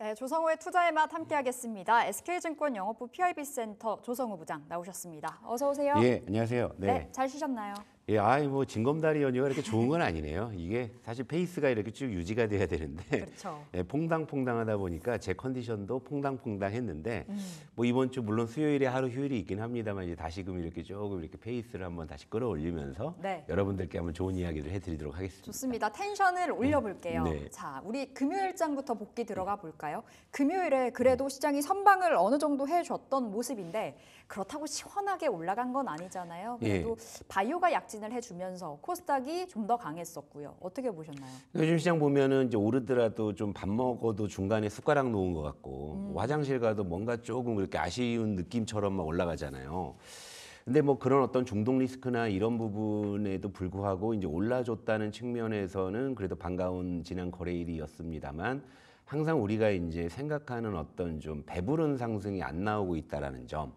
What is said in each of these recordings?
네, 조성호의 투자의 맛 함께하겠습니다. SK증권 영업부 PIB 센터 조성호 부장 나오셨습니다. 어서 오세요. 예, 안녕하세요. 네. 네잘 쉬셨나요? 예, 아이 뭐 징검다리 연휴가 이렇게 좋은 건 아니네요. 이게 사실 페이스가 이렇게 쭉 유지가 돼야 되는데 그렇죠. 예, 퐁당퐁당하다 보니까 제 컨디션도 퐁당퐁당했는데 음. 뭐 이번 주 물론 수요일에 하루 휴일이 있긴 합니다만 이제 다시금 이렇게 조금 이렇게 페이스를 한번 다시 끌어올리면서 네. 여러분들께 한번 좋은 이야기를 해드리도록 하겠습니다. 좋습니다. 텐션을 네. 올려볼게요. 네. 자, 우리 금요일장부터 복귀 들어가 볼까요? 금요일에 그래도 시장이 선방을 어느 정도 해줬던 모습인데 그렇다고 시원하게 올라간 건 아니잖아요. 예. 그래도 예. 바이오가 약진을 해주면서 코스닥이 좀 더 강했었고요. 어떻게 보셨나요? 그러니까 요즘 시장 보면은 이제 오르더라도 좀 밥 먹어도 중간에 숟가락 놓은 것 같고 음. 뭐 화장실 가도 뭔가 조금 이렇게 아쉬운 느낌처럼 막 올라가잖아요. 근데 뭐 그런 어떤 중동 리스크나 이런 부분에도 불구하고 이제 올라줬다는 측면에서는 그래도 반가운 지난 거래일이었습니다만 항상 우리가 이제 생각하는 어떤 좀 배부른 상승이 안 나오고 있다라는 점.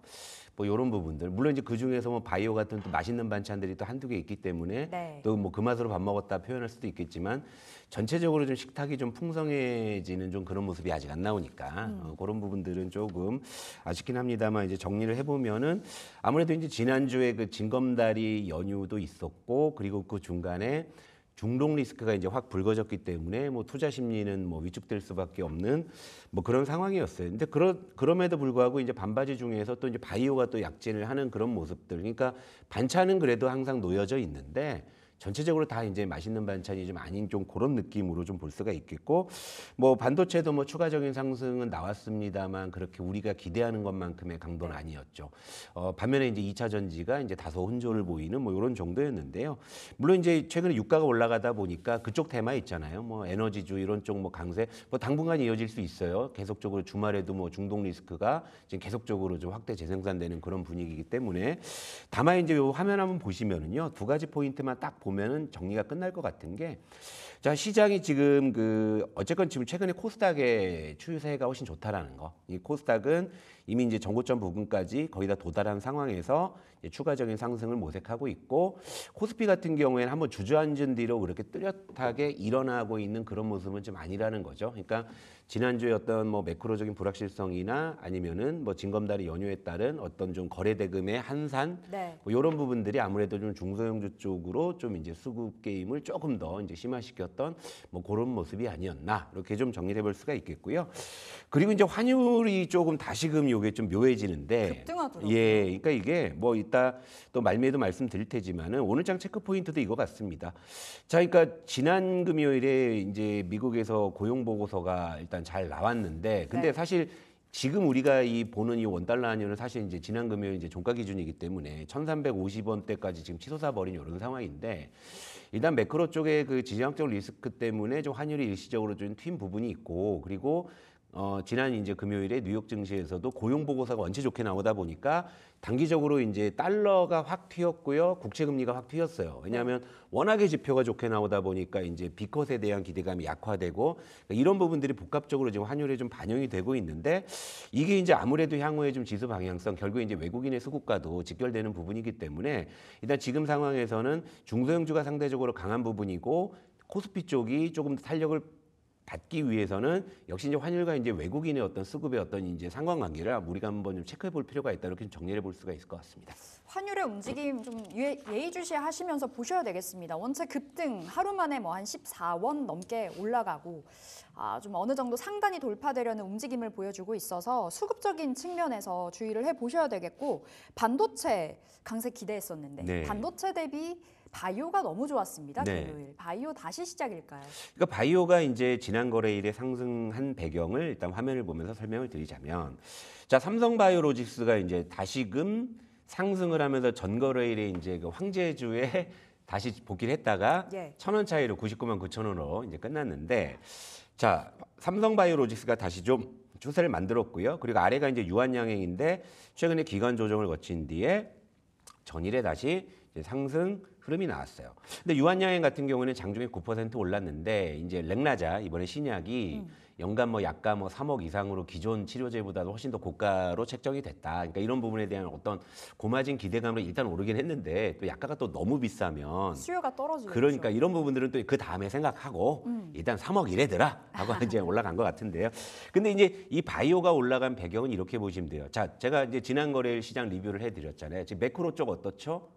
뭐 이런 부분들 물론 이제 그 중에서 뭐 바이오 같은 또 맛있는 반찬들이 또 한두 개 있기 때문에 네. 또뭐 그 맛으로 밥 먹었다 표현할 수도 있겠지만 전체적으로 좀 식탁이 좀 풍성해지는 좀 그런 모습이 아직 안 나오니까 음. 어, 그런 부분들은 조금 아쉽긴 합니다만 이제 정리를 해보면은 아무래도 이제 지난주에 그 진검다리 연휴도 있었고 그리고 그 중간에 중동 리스크가 이제 확 불거졌기 때문에 뭐 투자 심리는 뭐 위축될 수밖에 없는 뭐 그런 상황이었어요. 근데 그러, 그럼에도 불구하고 이제 반바지 중에서 또 이제 바이오가 또 약진을 하는 그런 모습들. 그러니까 반찬은 그래도 항상 놓여져 있는데 전체적으로 다 이제 맛있는 반찬이 좀 아닌 좀 그런 느낌으로 좀 볼 수가 있겠고 뭐 반도체도 뭐 추가적인 상승은 나왔습니다만 그렇게 우리가 기대하는 것만큼의 강도는 아니었죠. 어, 반면에 이제 2차 전지가 이제 다소 혼조를 보이는 뭐 이런 정도였는데요. 물론 이제 최근에 유가가 올라가다 보니까 그쪽 테마 있잖아요. 뭐 에너지주 이런 쪽 뭐 강세 뭐 당분간 이어질 수 있어요. 계속적으로 주말에도 뭐 중동 리스크가 지금 계속적으로 좀 확대 재생산되는 그런 분위기이기 때문에 다만 이제 요 화면 한번 보시면은요. 두 가지 포인트만 딱 보면 보면은 정리가 끝날 것 같은 게 자 시장이 지금 그 어쨌건 지금 최근에 코스닥의 추세가 훨씬 좋다라는 거. 이 코스닥은 이미 이제 정고점 부근까지 거의 다 도달한 상황에서 이제 추가적인 상승을 모색하고 있고 코스피 같은 경우에는 한번 주저앉은 뒤로 그렇게 뚜렷하게 일어나고 있는 그런 모습은 좀 아니라는 거죠. 그러니까 지난주에 어떤 뭐 매크로적인 불확실성이나 아니면은 뭐징검다리 연휴에 따른 어떤 좀 거래 대금의 한산 네. 뭐 이런 부분들이 아무래도 좀 중소형주 쪽으로 좀 이제 수급 게임을 조금 더 이제 심화시켰던 뭐 그런 모습이 아니었나 이렇게 좀 정리해 볼 수가 있겠고요. 그리고 이제 환율이 조금 다시금 요게 좀 묘해지는데 급등하더라고요. 예, 그러니까 이게 뭐 이따 또 말미에도 말씀드릴 테지만은 오늘장 체크 포인트도 이거 같습니다. 자, 그러니까 지난 금요일에 이제 미국에서 고용 보고서가 일단 일단 잘 나왔는데 근데 네. 사실 지금 우리가 이 보는 이 원달러 환율은 사실 이제 지난 금요일 이제 종가 기준이기 때문에 1350원대까지 지금 치솟아 버린 이런 상황인데 일단 매크로 쪽에 그 지정학적 리스크 때문에 좀 환율이 일시적으로 좀 튄 부분이 있고 그리고 어, 지난 이제 금요일에 뉴욕 증시에서도 고용 보고서가 원체 좋게 나오다 보니까 단기적으로 이제 달러가 확 튀었고요. 국채 금리가 확 튀었어요. 왜냐하면 네. 워낙에 지표가 좋게 나오다 보니까 이제 비컷에 대한 기대감이 약화되고 그러니까 이런 부분들이 복합적으로 지금 환율에 좀 반영이 되고 있는데 이게 이제 아무래도 향후에 좀 지수 방향성 결국 이제 외국인의 수급과도 직결되는 부분이기 때문에 일단 지금 상황에서는 중소형주가 상대적으로 강한 부분이고 코스피 쪽이 조금 탄력을 받기 위해서는 역시 이제 환율과 이제 외국인의 어떤 수급의 어떤 이제 상관관계를 우리가 한번 좀 체크해 볼 필요가 있다 이렇게 좀 정리해 볼 수가 있을 것 같습니다. 환율의 움직임 좀 예, 예의주시하시면서 보셔야 되겠습니다. 원체 급등 하루 만에 뭐 한 14원 넘게 올라가고 아, 좀 어느 정도 상단이 돌파되려는 움직임을 보여주고 있어서 수급적인 측면에서 주의를 해 보셔야 되겠고 반도체 강세 기대했었는데 네. 반도체 대비 바이오가 너무 좋았습니다. 네. 금요일 바이오 다시 시작일까요? 그러니까 바이오가 이제 지난 거래일에 상승한 배경을 일단 화면을 보면서 설명을 드리자면 자 삼성바이오로직스가 이제 다시금 상승을 하면서 전 거래일에 이제 그 황제주에 다시 복귀를 했다가 예. 천원 차이로 99만 9천 원으로 이제 끝났는데 자 삼성바이오로직스가 다시 좀 추세를 만들었고요. 그리고 아래가 이제 유한양행인데 최근에 기간 조정을 거친 뒤에 전일에 다시 상승 흐름이 나왔어요. 근데 유한양행 같은 경우는 장중에 9% 올랐는데 이제 렉나자 이번에 신약이 음. 연간 뭐약간뭐 3억 뭐 이상으로 기존 치료제보다도 훨씬 더 고가로 책정이 됐다. 그러니까 이런 부분에 대한 어떤 고마진 기대감으로 일단 오르긴 했는데 또 약가가 또 너무 비싸면 수요가 떨어지고 그러니까 이런 부분들은 또 그 다음에 생각하고 음. 일단 3억 이래더라 하고 이제 올라간 것 같은데요. 근데 이제 이 바이오가 올라간 배경은 이렇게 보시면 돼요. 자, 제가 이제 지난 거래일 시장 리뷰를 해드렸잖아요. 지금 매크로 쪽 어떻죠?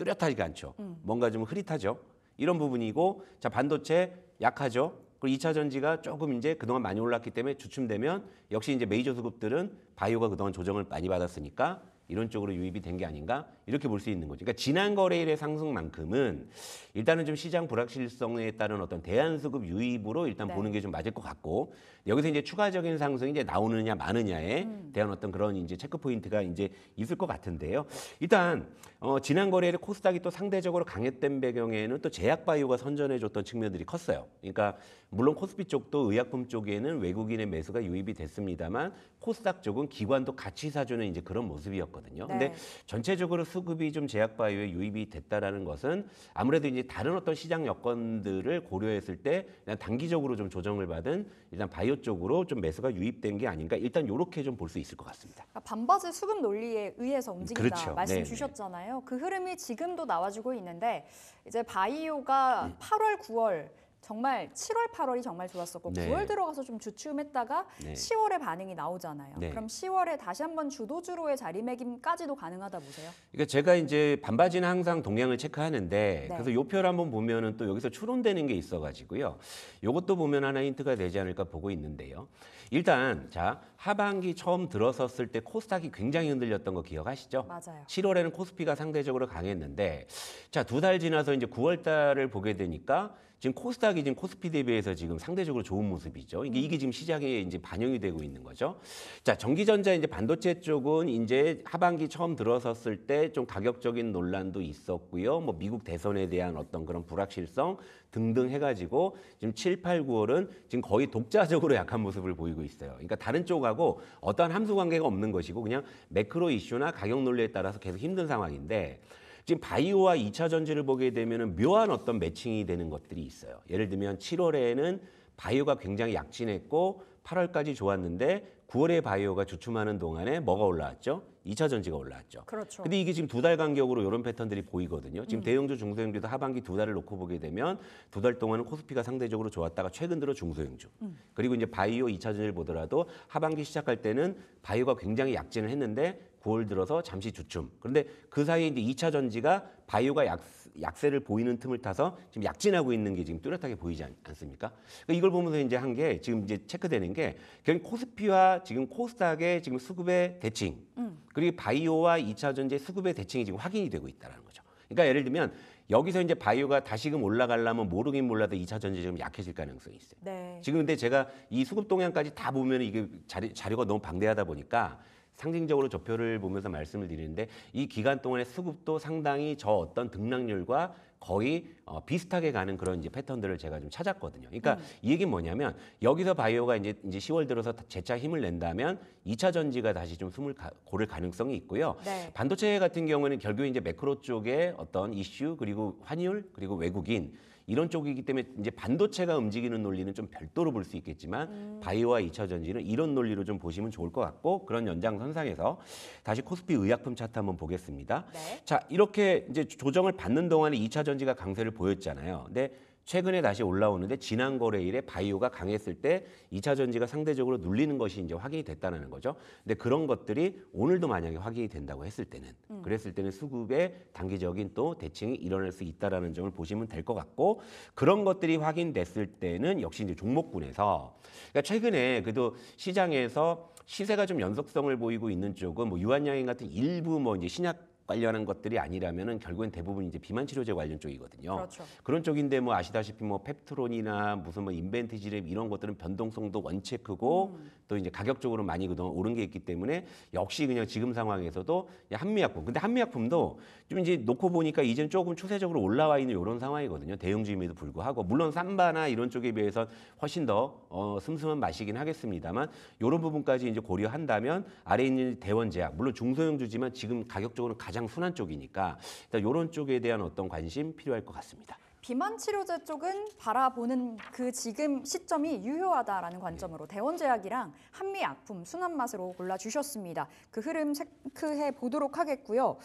뚜렷하지가 않죠. 음. 뭔가 좀 흐릿하죠. 이런 부분이고 자 반도체 약하죠. 그리고 2차 전지가 조금 이제 그동안 많이 올랐기 때문에 주춤되면 역시 이제 메이저 수급들은 바이오가 그동안 조정을 많이 받았으니까 이런 쪽으로 유입이 된 게 아닌가 이렇게 볼 수 있는 거죠. 그러니까 지난 거래일의 상승만큼은 일단은 좀 시장 불확실성에 따른 어떤 대안 수급 유입으로 일단 네. 보는 게 좀 맞을 것 같고 여기서 이제 추가적인 상승이 이제 나오느냐 마느냐에 음. 대한 어떤 그런 이제 체크 포인트가 이제 있을 것 같은데요. 일단 어, 지난 거래일에 코스닥이 또 상대적으로 강했던 배경에는 또 제약 바이오가 선전해 줬던 측면들이 컸어요. 그러니까 물론 코스피 쪽도 의약품 쪽에는 외국인의 매수가 유입이 됐습니다만 코스닥 쪽은 기관도 같이 사주는 이제 그런 모습이었거든요. 네. 근데 전체적으로 수 수급이 좀 제약바 이오에 유입이 됐다라는 것은 아무래도 이제 다른 어떤 시장 여건들을 고려했을 때 그냥 단기적으로 좀 조정을 받은 일단 바이오 쪽으로 좀 매수가 유입된 게 아닌가 일단 이렇게 좀 볼 수 있을 것 같습니다. 그러니까 반바지 수급 논리에 의해서 움직인다 그렇죠. 말씀 네네. 네. 주셨잖아요. 그 흐름이 지금도 나와주고 있는데 이제 바이오가 음. 8월, 9월 정말 7월, 8월이 정말 좋았었고 네. 9월 들어가서 좀 주춤했다가 네. 10월에 반응이 나오잖아요. 네. 그럼 10월에 다시 한번 주도주로의 자리매김까지도 가능하다 보세요? 그러니까 제가 이제 반바지는 항상 동향을 체크하는데 네. 그래서 요 표를 한번 보면은 또 여기서 추론되는 게 있어가지고요. 요것도 보면 하나 힌트가 되지 않을까 보고 있는데요. 일단 자 하반기 처음 들어섰을 때 코스닥이 굉장히 흔들렸던 거 기억하시죠? 맞아요. 7월에는 코스피가 상대적으로 강했는데 자두 달 지나서 이제 9월 달을 보게 되니까 지금 코스닥이 지금 코스피 대비해서 지금 상대적으로 좋은 모습이죠. 이게, 이게 지금 시장에 이제 반영이 되고 있는 거죠. 자, 전기전자 이제 반도체 쪽은 이제 하반기 처음 들어섰을 때 좀 가격적인 논란도 있었고요. 뭐 미국 대선에 대한 어떤 그런 불확실성 등등 해가지고 지금 7, 8, 9월은 지금 거의 독자적으로 약한 모습을 보이고 있어요. 그러니까 다른 쪽하고 어떠한 함수 관계가 없는 것이고 그냥 매크로 이슈나 가격 논리에 따라서 계속 힘든 상황인데 지금 바이오와 2차 전지를 보게 되면 묘한 어떤 매칭이 되는 것들이 있어요. 예를 들면 7월에는 바이오가 굉장히 약진했고 8월까지 좋았는데 9월에 바이오가 주춤하는 동안에 뭐가 올라왔죠? 2차 전지가 올라왔죠. 그렇죠. 근데 이게 지금 두 달 간격으로 이런 패턴들이 보이거든요. 지금 음. 대형주 중소형주도 하반기 두 달을 놓고 보게 되면 두 달 동안은 코스피가 상대적으로 좋았다가 최근 들어 중소형주. 음. 그리고 이제 바이오 2차 전지를 보더라도 하반기 시작할 때는 바이오가 굉장히 약진을 했는데 9월 들어서 잠시 주춤. 그런데 그 사이에 이제 2차 전지가 바이오가 약, 약세를 보이는 틈을 타서 지금 약진하고 있는 게 지금 뚜렷하게 보이지 않, 습니까 그러니까 이걸 보면서 이제 한 게 지금 이제 체크되는 게 결국 코스피와 지금 코스닥의 지금 수급의 대칭 음. 그리고 바이오와 2차 전지 의 수급의 대칭이 지금 확인이 되고 있다는 거죠. 그러니까 예를 들면 여기서 이제 바이오가 다시금 올라가려면 모르긴 몰라도 이차 전지 지금 약해질 가능성이 있어요. 네. 지금 근데 제가 이 수급 동향까지 다 보면 이게 자료, 자료가 너무 방대하다 보니까 상징적으로 저표를 보면서 말씀을 드리는데 이 기간 동안의 수급도 상당히 저 어떤 등락률과 거의 어, 비슷하게 가는 그런 이제 패턴들을 제가 좀 찾았거든요. 그러니까 음. 이 얘기는 뭐냐면 여기서 바이오가 이제 이제 10월 들어서 재차 힘을 낸다면 2차 전지가 다시 좀 숨을 가, 고를 가능성이 있고요. 네. 반도체 같은 경우는 결국 이제 매크로 쪽에 어떤 이슈 그리고 환율 그리고 외국인 이런 쪽이기 때문에 이제 반도체가 움직이는 논리는 좀 별도로 볼 수 있겠지만 음. 바이오와 2차 전지는 이런 논리로 좀 보시면 좋을 것 같고 그런 연장선상에서 다시 코스피 의약품 차트 한번 보겠습니다. 네. 자, 이렇게 이제 조정을 받는 동안에 2차 전지가 강세를 보였잖아요. 근데 최근에 다시 올라오는데 지난 거래일에 바이오가 강했을 때 2차 전지가 상대적으로 눌리는 것이 이제 확인이 됐다는 거죠. 근데 그런 것들이 오늘도 만약에 확인이 된다고 했을 때는 음. 그랬을 때는 수급에 단기적인 또 대칭이 일어날 수 있다라는 점을 보시면 될 것 같고 그런 것들이 확인됐을 때는 역시 이제 종목군에서 그러니까 최근에 그래도 시장에서 시세가 좀 연속성을 보이고 있는 쪽은 뭐 유한양행 같은 일부 뭐 이제 신약 관련한 것들이 아니라면은 결국엔 대부분 이제 비만 치료제 관련 쪽이거든요. 그렇죠. 그런 쪽인데 뭐 아시다시피 뭐 펩트론이나 무슨 뭐 인벤티지랩 이런 것들은 변동성도 원체 크고 음. 또 이제 가격적으로 많이 그동안 오른 게 있기 때문에 역시 그냥 지금 상황에서도 한미약품. 근데 한미약품도 좀 이제 놓고 보니까 이젠 조금 추세적으로 올라와 있는 이런 상황이거든요. 대형주임에도 불구하고 물론 삼바나 이런 쪽에 비해서 훨씬 더 어, 슴슴한 맛이긴 하겠습니다만 이런 부분까지 이제 고려한다면 아래 있는 대원제약 물론 중소형주지만 지금 가격적으로 가장 가장 순한 쪽이니까 일단 이런 쪽에 대한 어떤 관심 필요할 것 같습니다. 비만 치료제 쪽은 바라보는 그 지금 시점이 유효하다라는 관점으로 네. 대원제약이랑 한미약품 순한 맛으로 골라 주셨습니다. 그 흐름 체크해 보도록 하겠고요.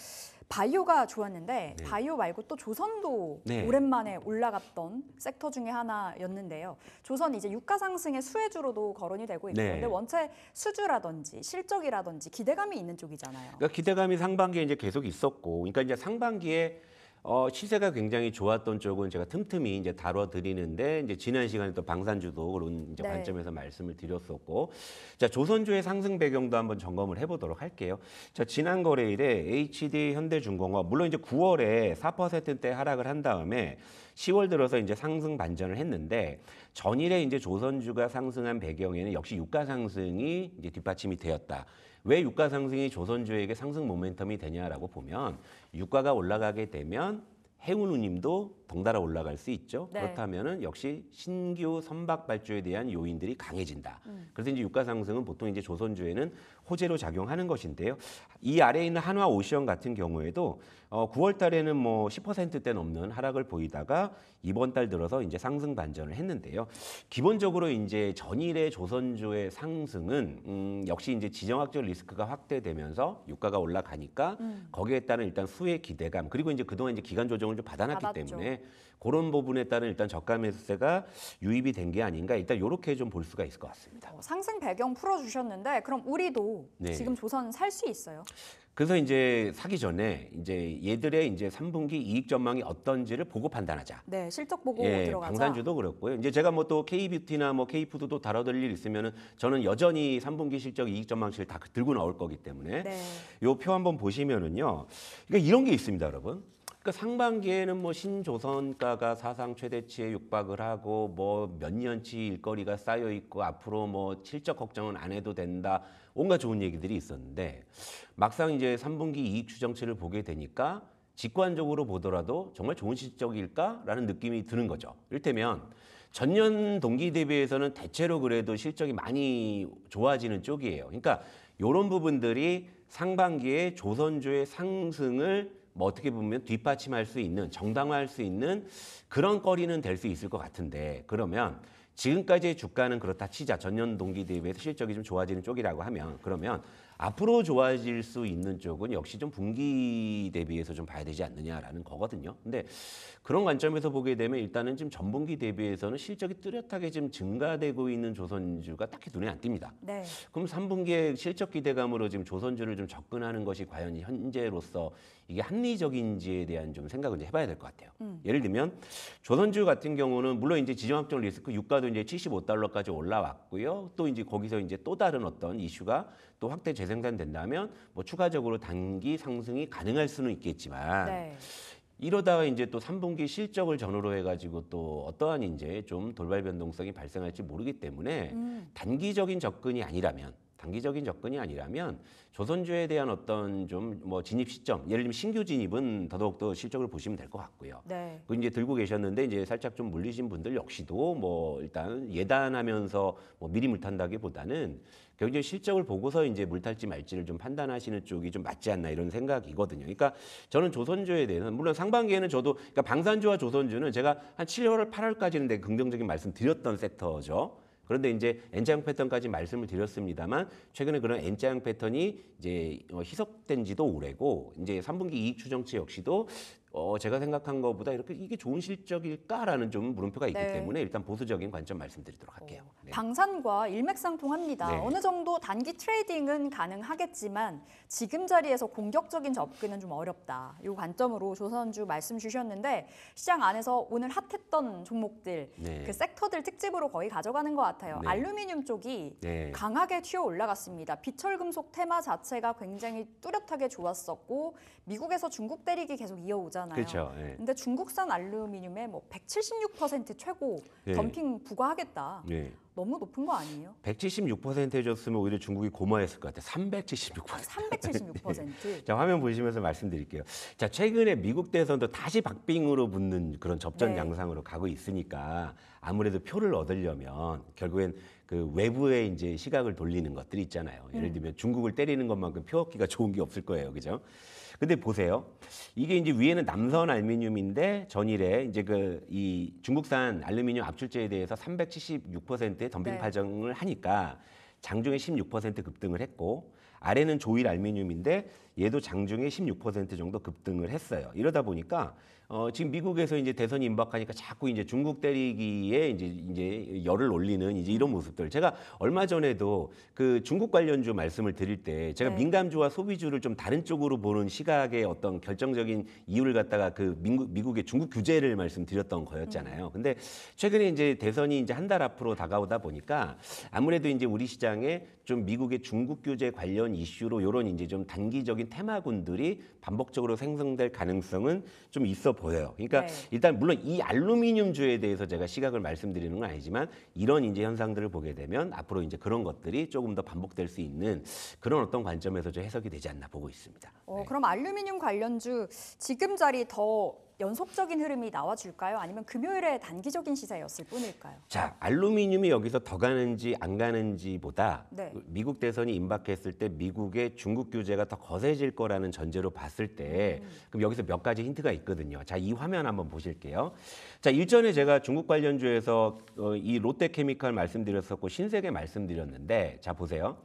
바이오가 좋았는데 네. 바이오 말고 또 조선도 네. 오랜만에 올라갔던 섹터 중에 하나였는데요. 조선 이제 유가 상승의 수혜주로도 거론이 되고 있고 네. 근데 원체 수주라든지 실적이라든지 기대감이 있는 쪽이잖아요. 그러니까 기대감이 상반기에 이제 계속 있었고, 그러니까 이제 상반기에 어, 시세가 굉장히 좋았던 쪽은 제가 틈틈이 이제 다뤄 드리는데 이제 지난 시간에 또 방산주도 그런 이제 네. 관점에서 말씀을 드렸었고 자 조선주의 상승 배경도 한번 점검을 해보도록 할게요. 자 지난 거래일에 HD 현대중공업 물론 이제 9월에 4%대 하락을 한 다음에 10월 들어서 이제 상승 반전을 했는데 전일에 이제 조선주가 상승한 배경에는 역시 유가 상승이 이제 뒷받침이 되었다. 왜 유가 상승이 조선주에게 상승 모멘텀이 되냐라고 보면 유가가 올라가게 되면 해운우님도 덩달아 올라갈 수 있죠. 네. 그렇다면은 역시 신규 선박 발주에 대한 요인들이 강해진다. 음. 그래서 이제 유가 상승은 보통 이제 조선주에는 호재로 작용하는 것인데요. 이 아래에 있는 한화 오션 같은 경우에도 어 9월 달에는 뭐 10%대 넘는 하락을 보이다가 이번 달 들어서 이제 상승 반전을 했는데요. 기본적으로 이제 전일의 조선주의 상승은 음 역시 이제 지정학적 리스크가 확대되면서 유가가 올라가니까 음. 거기에 따른 일단 수혜 기대감 그리고 이제 그동안 이제 기간 조정을 보증을 좀 받아놨기 받았죠. 때문에 그런 부분에 따른 일단 저가 매수세가 유입이 된 게 아닌가 일단 이렇게 좀 볼 수가 있을 것 같습니다. 어, 상승 배경 풀어주셨는데 그럼 우리도 네. 지금 조선 살 수 있어요? 그래서 이제 사기 전에 이제 얘들의 이제 3분기 이익 전망이 어떤지를 보고 판단하자. 네, 실적 보고 예, 들어가자. 방산주도 그렇고요. 이제 제가 뭐 또 K뷰티나 뭐 K푸드도 뭐 다뤄드릴 일 있으면은 저는 여전히 3분기 실적 이익 전망치를 다 그 들고 나올 거기 때문에 네. 요표 한번 보시면은요. 그러니까 이런 게 있습니다, 여러분. 그러니까 상반기에는 뭐 신조선가가 사상 최대치에 육박을 하고 뭐 몇 년치 일거리가 쌓여 있고 앞으로 뭐 실적 걱정은 안 해도 된다. 온갖 좋은 얘기들이 있었는데 막상 이제 3분기 이익 추정치를 보게 되니까 직관적으로 보더라도 정말 좋은 실적일까라는 느낌이 드는 거죠. 이를테면 전년 동기 대비해서는 대체로 그래도 실적이 많이 좋아지는 쪽이에요. 그러니까 이런 부분들이 상반기에 조선주의 상승을 뭐 어떻게 보면 뒷받침할 수 있는 정당화할 수 있는 그런 거리는 될 수 있을 것 같은데 그러면 지금까지의 주가는 그렇다 치자 전년 동기 대비해서 실적이 좀 좋아지는 쪽이라고 하면 그러면 앞으로 좋아질 수 있는 쪽은 역시 좀 분기 대비해서 좀 봐야 되지 않느냐라는 거거든요. 근데 그런 관점에서 보게 되면 일단은 지금 전분기 대비해서는 실적이 뚜렷하게 지금 증가되고 있는 조선주가 딱히 눈에 안 띕니다. 네. 그럼 삼분기에 실적 기대감으로 지금 조선주를 좀 접근하는 것이 과연 현재로서 이게 합리적인지에 대한 좀 생각을 이제 해봐야 될 것 같아요. 음. 예를 들면 조선주 같은 경우는 물론 이제 지정학적 리스크 유가도 이제 75달러까지 올라왔고요. 또 이제 거기서 이제 또 다른 어떤 이슈가 또 확대 재생산된다면 뭐 추가적으로 단기 상승이 가능할 수는 있겠지만 네. 이러다가 이제 또 3분기 실적을 전후로 해가지고 또 어떠한 이제 좀 돌발 변동성이 발생할지 모르기 때문에 음. 단기적인 접근이 아니라면 단기적인 접근이 아니라면 조선주에 대한 어떤 좀 뭐 진입 시점, 예를 들면 신규 진입은 더더욱 더 실적을 보시면 될 것 같고요. 네. 그 이제 들고 계셨는데 이제 살짝 좀 물리신 분들 역시도 뭐 일단 예단하면서 뭐 미리 물탄다기보다는 굉장히 실적을 보고서 이제 물탈지 말지를 좀 판단하시는 쪽이 좀 맞지 않나 이런 생각이거든요. 그러니까 저는 조선주에 대해서 물론 상반기에는 저도 그러니까 방산주와 조선주는 제가 한 7월, 8월까지는 되게 긍정적인 말씀 드렸던 섹터죠. 그런데 이제 N자형 패턴까지 말씀을 드렸습니다만 최근에 그런 N자형 패턴이 이제 어, 희석된 지도 오래고 이제 3분기 이익 추정치 역시도 어, 제가 생각한 것보다 이렇게 이게 좋은 실적일까라는 좀 물음표가 있기 네. 때문에 일단 보수적인 관점 말씀드리도록 할게요. 어, 네. 방산과 일맥상통합니다. 네. 어느 정도 단기 트레이딩은 가능하겠지만 지금 자리에서 공격적인 접근은 좀 어렵다. 이 관점으로 조선주 말씀 주셨는데 시장 안에서 오늘 핫했던 종목들 네. 그 섹터들 특집으로 거의 가져가는 것 같아요. 네. 알루미늄 쪽이 네. 강하게 튀어 올라갔습니다. 비철금속 테마 자체가 굉장히 뚜렷하게 좋았었고 미국에서 중국 때리기 계속 이어오잖 거잖아요. 그렇죠. 예. 근데 중국산 알루미늄에 뭐 176% 최고 예. 덤핑 부과하겠다. 예. 너무 높은 거 아니에요? 176% 해줬으면 오히려 중국이 고마했을 것 같아요. 376%. 376%. 네. 자 화면 보시면서 말씀드릴게요. 자 최근에 미국 대선도 다시 박빙으로 붙는 그런 접전 네. 양상으로 가고 있으니까 아무래도 표를 얻으려면 결국엔 그 외부의 이제 시각을 돌리는 것들이 있잖아요. 예를 음. 들면 중국을 때리는 것만큼 표업기가 좋은 게 없을 거예요. 그죠? 근데 보세요. 이게 이제 위에는 남선 알루미늄인데 전일에 이제 그 이 중국산 알루미늄 압출제에 대해서 376%의 덤핑 네. 파정을 하니까 장중에 16% 급등을 했고 아래는 조일 알루미늄인데 얘도 장중에 16% 정도 급등을 했어요. 이러다 보니까 어, 지금 미국에서 이제 대선이 임박하니까 자꾸 이제 중국 때리기에 이제 이제 열을 올리는 이제 이런 모습들. 제가 얼마 전에도 그 중국 관련주 말씀을 드릴 때 제가 네. 민감주와 소비주를 좀 다른 쪽으로 보는 시각의 어떤 결정적인 이유를 갖다가 그민국 미국의 중국 규제를 말씀드렸던 거였잖아요. 음. 근데 최근에 이제 대선이 이제 한 달 앞으로 다가오다 보니까 아무래도 이제 우리 시장에 좀 미국의 중국 규제 관련 이슈로 요런 이제 좀 단기적인 테마군들이 반복적으로 생성될 가능성은 좀 있어 보여요. 그러니까 네. 일단 물론 이 알루미늄주에 대해서 제가 시각을 말씀드리는 건 아니지만 이런 이제 현상들을 보게 되면 앞으로 이제 그런 것들이 조금 더 반복될 수 있는 그런 어떤 관점에서 좀 해석이 되지 않나 보고 있습니다. 어, 네. 그럼 알루미늄 관련주 지금 자리 더 연속적인 흐름이 나와줄까요? 아니면 금요일에 단기적인 시세였을 뿐일까요? 자, 알루미늄이 여기서 더 가는지 안 가는지보다 네. 미국 대선이 임박했을 때 미국의 중국 규제가 더 거세질 거라는 전제로 봤을 때 음. 그럼 여기서 몇 가지 힌트가 있거든요. 자, 이 화면 한번 보실게요. 자, 일전에 제가 중국 관련주에서 어, 이 롯데케미칼 말씀드렸었고 신세계 말씀드렸는데 자, 보세요.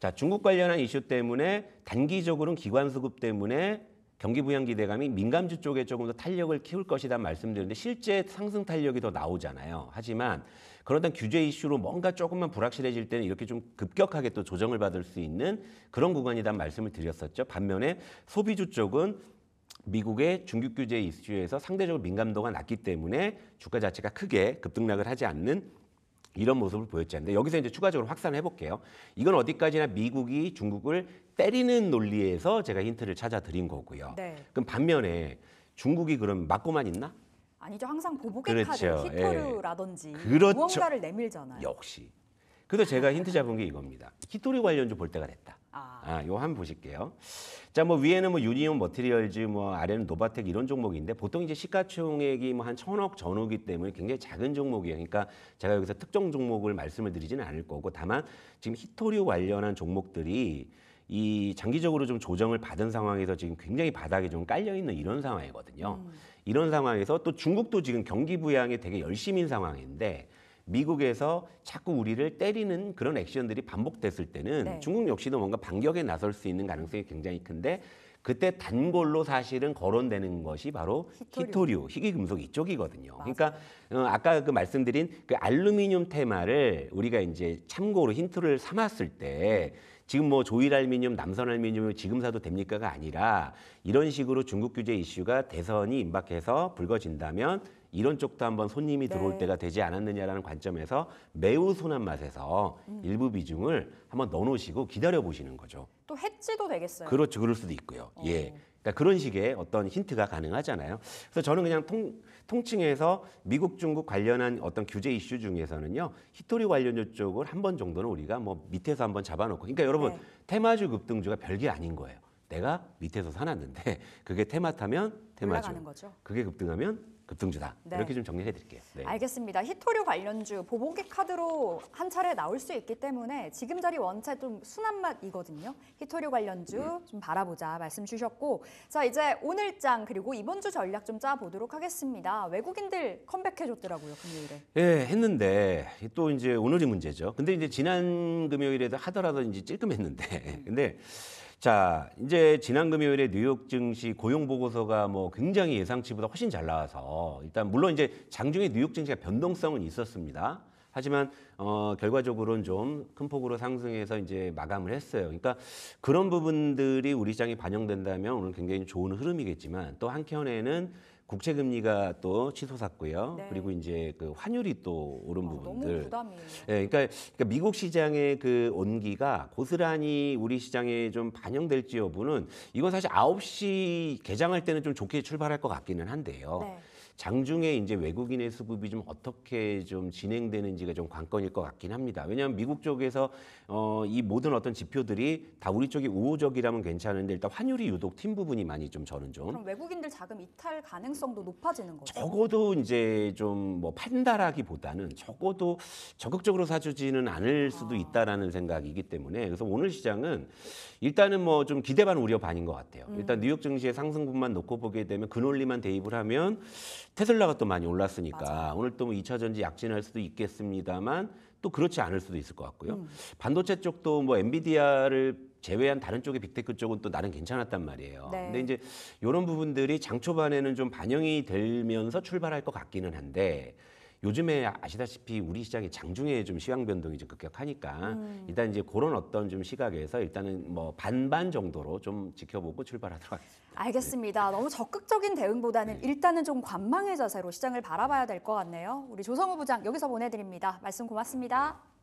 자, 중국 관련한 이슈 때문에 단기적으로는 기관 수급 때문에 경기 부양 기대감이 민감주 쪽에 조금 더 탄력을 키울 것이다 말씀드렸는데 실제 상승 탄력이 더 나오잖아요. 하지만 그러던 규제 이슈로 뭔가 조금만 불확실해질 때는 이렇게 좀 급격하게 또 조정을 받을 수 있는 그런 구간이란 말씀을 드렸었죠. 반면에 소비주 쪽은 미국의 중국 규제 이슈에서 상대적으로 민감도가 낮기 때문에 주가 자체가 크게 급등락을 하지 않는 이런 모습을 보였지않는데 여기서 이제 추가적으로 확산해 볼게요. 이건 어디까지나 미국이 중국을 때리는 논리에서 제가 힌트를 찾아 드린 거고요. 네. 그럼 반면에 중국이 그럼 맞고만 있나? 아니죠. 항상 보복의 그렇죠. 카드, 히토르라든지 예. 그렇죠. 무언가를 내밀잖아요. 역시. 그래서 제가 힌트 잡은 게 이겁니다. 히토리 관련 주볼 때가 됐다. 아, 아 요한 보실게요. 자, 뭐 위에는 뭐 유니온 머티리얼즈, 뭐 아래는 노바텍 이런 종목인데 보통 이제 시가총액이 뭐 한 천억 전후기 때문에 굉장히 작은 종목이에요. 그러니까 제가 여기서 특정 종목을 말씀을 드리지는 않을 거고 다만 지금 히토리오 관련한 종목들이 이 장기적으로 좀 조정을 받은 상황에서 지금 굉장히 바닥에 좀 깔려 있는 이런 상황이거든요. 음. 이런 상황에서 또 중국도 지금 경기 부양에 되게 열심인 상황인데 미국에서 자꾸 우리를 때리는 그런 액션들이 반복됐을 때는 네. 중국 역시도 뭔가 반격에 나설 수 있는 가능성이 굉장히 큰데 그때 단골로 사실은 거론되는 것이 바로 히토류, 희귀금속 이쪽이거든요. 맞아 그러니까 어, 아까 그 말씀드린 그 알루미늄 테마를 우리가 이제 참고로 힌트를 삼았을 때 지금 뭐 조일 알미늄, 루 남선 알미늄을 루 지금 사도 됩니까가 아니라 이런 식으로 중국 규제 이슈가 대선이 임박해서 불거진다면 이런 쪽도 한번 손님이 네. 들어올 네. 때가 되지 않았느냐라는 관점에서 매우 손한 맛에서 음. 일부 비중을 한번 넣어놓으시고 기다려 보시는 거죠. 또 해치도 되겠어요. 그렇죠. 그럴 수도 있고요. 어. 예. 그러니까 그런 식의 어떤 힌트가 가능하잖아요. 그래서 저는 그냥 통, 통칭해서 미국, 중국 관련한 어떤 규제 이슈 중에서는요, 히토리 관련주 쪽을 한번 정도는 우리가 뭐 밑에서 한번 잡아놓고. 그러니까 여러분, 네. 테마주 급등주가 별게 아닌 거예요. 내가 밑에서 사놨는데 그게 테마 타면 테마주. 그게 급등하면 급등주다. 네. 이렇게 좀 정리해 드릴게요. 네. 알겠습니다. 히토류 관련주 보복기 카드로 한 차례 나올 수 있기 때문에 지금 자리 원체 좀 순한 맛이거든요. 히토류 관련주 네. 좀 바라보자 말씀 주셨고 자 이제 오늘장 그리고 이번 주 전략 좀 짜보도록 하겠습니다. 외국인들 컴백해 줬더라고요 금요일에. 예 했는데 또 이제 오늘이 문제죠. 근데 이제 지난 금요일에도 하더라도 이제 찔끔했는데 근데 자, 이제 지난 금요일에 뉴욕 증시 고용 보고서가 뭐 굉장히 예상치보다 훨씬 잘 나와서 일단 물론 이제 장중에 뉴욕 증시가 변동성은 있었습니다. 하지만 어 결과적으로는 좀 큰 폭으로 상승해서 이제 마감을 했어요. 그러니까 그런 부분들이 우리 시장에 반영된다면 오늘 굉장히 좋은 흐름이겠지만 또 한켠에는 국채 금리가 또 치솟았고요. 네. 그리고 이제 그 환율이 또 오른 아, 부분들. 너무 부담이. 예, 그러니까, 그러니까 미국 시장의 그 온기가 고스란히 우리 시장에 좀 반영될지 여부는 이건 사실 9시 개장할 때는 좀 좋게 출발할 것 같기는 한데요. 네. 장중에 이제 외국인의 수급이 좀 어떻게 좀 진행되는지가 좀 관건일 것 같긴 합니다. 왜냐하면 미국 쪽에서 어, 이 모든 어떤 지표들이 다 우리 쪽이 우호적이라면 괜찮은데 일단 환율이 유독 튄 부분이 많이 좀 저는 좀 그럼 외국인들 자금 이탈 가능성도 높아지는 거죠? 적어도 이제 좀 뭐 판다라기보다는 적어도 적극적으로 사주지는 않을 수도 아. 있다라는 생각이기 때문에 그래서 오늘 시장은 일단은 뭐 좀 기대 반 우려 반인 것 같아요. 일단 음. 뉴욕 증시의 상승분만 놓고 보게 되면 그 논리만 대입을 하면 테슬라가 또 많이 올랐으니까 맞아요. 오늘 또뭐 2차 전지 약진할 수도 있겠습니다만 또 그렇지 않을 수도 있을 것 같고요. 음. 반도체 쪽도 뭐 엔비디아를 제외한 다른 쪽의 빅테크 쪽은 또 나는 괜찮았단 말이에요. 네. 근데 이제 이런 부분들이 장 초반에는 좀 반영이 되면서 출발할 것 같기는 한데 요즘에 아시다시피 우리 시장의 장중에 좀 시황 변동이 좀 급격하니까 음. 일단 이제 그런 어떤 좀 시각에서 일단은 뭐 반반 정도로 좀 지켜보고 출발하도록 하겠습니다. 알겠습니다. 너무 적극적인 대응보다는 일단은 좀 관망의 자세로 시장을 바라봐야 될 것 같네요. 우리 조성우 부장 여기서 보내드립니다. 말씀 고맙습니다.